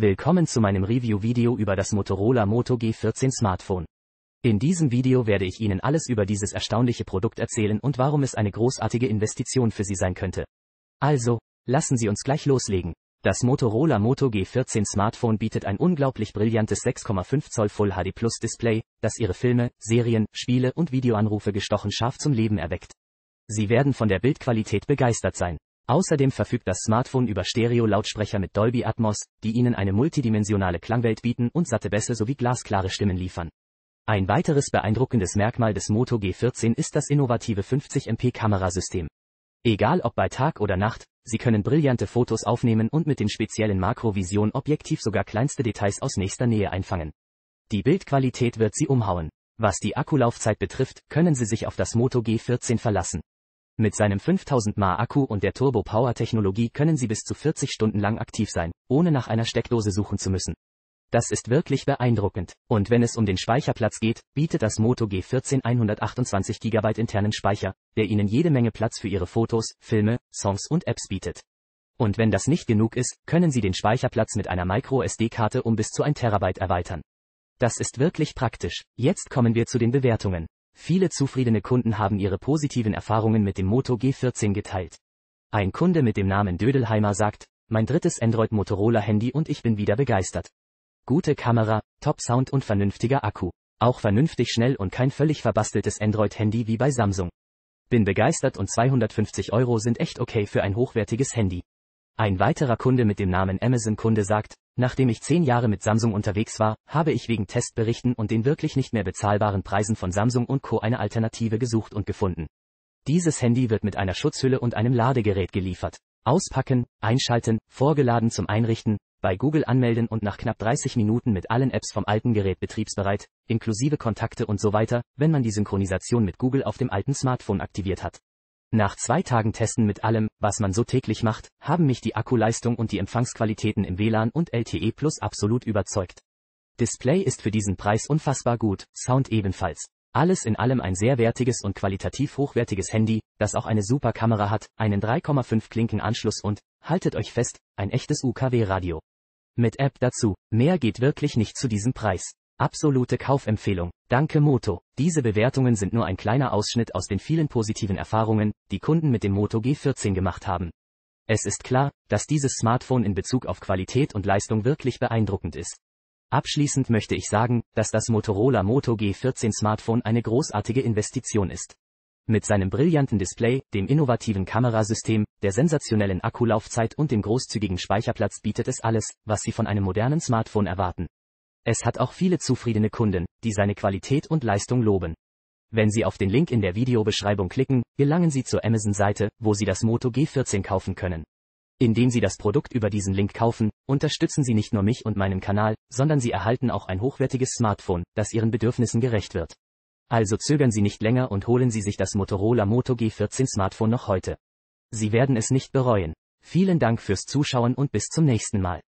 Willkommen zu meinem Review-Video über das Motorola Moto G14 Smartphone. In diesem Video werde ich Ihnen alles über dieses erstaunliche Produkt erzählen und warum es eine großartige Investition für Sie sein könnte. Also, lassen Sie uns gleich loslegen. Das Motorola Moto G14 Smartphone bietet ein unglaublich brillantes 6,5 Zoll Full HD Plus Display, das Ihre Filme, Serien, Spiele und Videoanrufe gestochen scharf zum Leben erweckt. Sie werden von der Bildqualität begeistert sein. Außerdem verfügt das Smartphone über Stereo-Lautsprecher mit Dolby Atmos, die Ihnen eine multidimensionale Klangwelt bieten und satte Bässe sowie glasklare Stimmen liefern. Ein weiteres beeindruckendes Merkmal des Moto G14 ist das innovative 50 MP Kamerasystem. Egal ob bei Tag oder Nacht, Sie können brillante Fotos aufnehmen und mit dem speziellen Makrovision Objektiv sogar kleinste Details aus nächster Nähe einfangen. Die Bildqualität wird Sie umhauen. Was die Akkulaufzeit betrifft, können Sie sich auf das Moto G14 verlassen. Mit seinem 5000 mAh Akku und der Turbo Power Technologie können Sie bis zu 40 Stunden lang aktiv sein, ohne nach einer Steckdose suchen zu müssen. Das ist wirklich beeindruckend. Und wenn es um den Speicherplatz geht, bietet das Moto G14 128 GB internen Speicher, der Ihnen jede Menge Platz für Ihre Fotos, Filme, Songs und Apps bietet. Und wenn das nicht genug ist, können Sie den Speicherplatz mit einer Micro sd karte um bis zu 1 TB erweitern. Das ist wirklich praktisch. Jetzt kommen wir zu den Bewertungen. Viele zufriedene Kunden haben ihre positiven Erfahrungen mit dem Moto G14 geteilt. Ein Kunde mit dem Namen Dödelheimer sagt, mein drittes Android Motorola Handy und ich bin wieder begeistert. Gute Kamera, Top Sound und vernünftiger Akku. Auch vernünftig schnell und kein völlig verbasteltes Android Handy wie bei Samsung. Bin begeistert und 250 Euro sind echt okay für ein hochwertiges Handy. Ein weiterer Kunde mit dem Namen Amazon Kunde sagt, Nachdem ich zehn Jahre mit Samsung unterwegs war, habe ich wegen Testberichten und den wirklich nicht mehr bezahlbaren Preisen von Samsung und Co. eine Alternative gesucht und gefunden. Dieses Handy wird mit einer Schutzhülle und einem Ladegerät geliefert. Auspacken, einschalten, vorgeladen zum Einrichten, bei Google anmelden und nach knapp 30 Minuten mit allen Apps vom alten Gerät betriebsbereit, inklusive Kontakte und so weiter, wenn man die Synchronisation mit Google auf dem alten Smartphone aktiviert hat. Nach zwei Tagen Testen mit allem, was man so täglich macht, haben mich die Akkuleistung und die Empfangsqualitäten im WLAN und LTE Plus absolut überzeugt. Display ist für diesen Preis unfassbar gut, Sound ebenfalls. Alles in allem ein sehr wertiges und qualitativ hochwertiges Handy, das auch eine super Kamera hat, einen 3,5 Klinken Anschluss und, haltet euch fest, ein echtes UKW-Radio. Mit App dazu, mehr geht wirklich nicht zu diesem Preis. Absolute Kaufempfehlung. Danke Moto. Diese Bewertungen sind nur ein kleiner Ausschnitt aus den vielen positiven Erfahrungen, die Kunden mit dem Moto G14 gemacht haben. Es ist klar, dass dieses Smartphone in Bezug auf Qualität und Leistung wirklich beeindruckend ist. Abschließend möchte ich sagen, dass das Motorola Moto G14 Smartphone eine großartige Investition ist. Mit seinem brillanten Display, dem innovativen Kamerasystem, der sensationellen Akkulaufzeit und dem großzügigen Speicherplatz bietet es alles, was Sie von einem modernen Smartphone erwarten. Es hat auch viele zufriedene Kunden, die seine Qualität und Leistung loben. Wenn Sie auf den Link in der Videobeschreibung klicken, gelangen Sie zur Amazon-Seite, wo Sie das Moto G14 kaufen können. Indem Sie das Produkt über diesen Link kaufen, unterstützen Sie nicht nur mich und meinen Kanal, sondern Sie erhalten auch ein hochwertiges Smartphone, das Ihren Bedürfnissen gerecht wird. Also zögern Sie nicht länger und holen Sie sich das Motorola Moto G14 Smartphone noch heute. Sie werden es nicht bereuen. Vielen Dank fürs Zuschauen und bis zum nächsten Mal.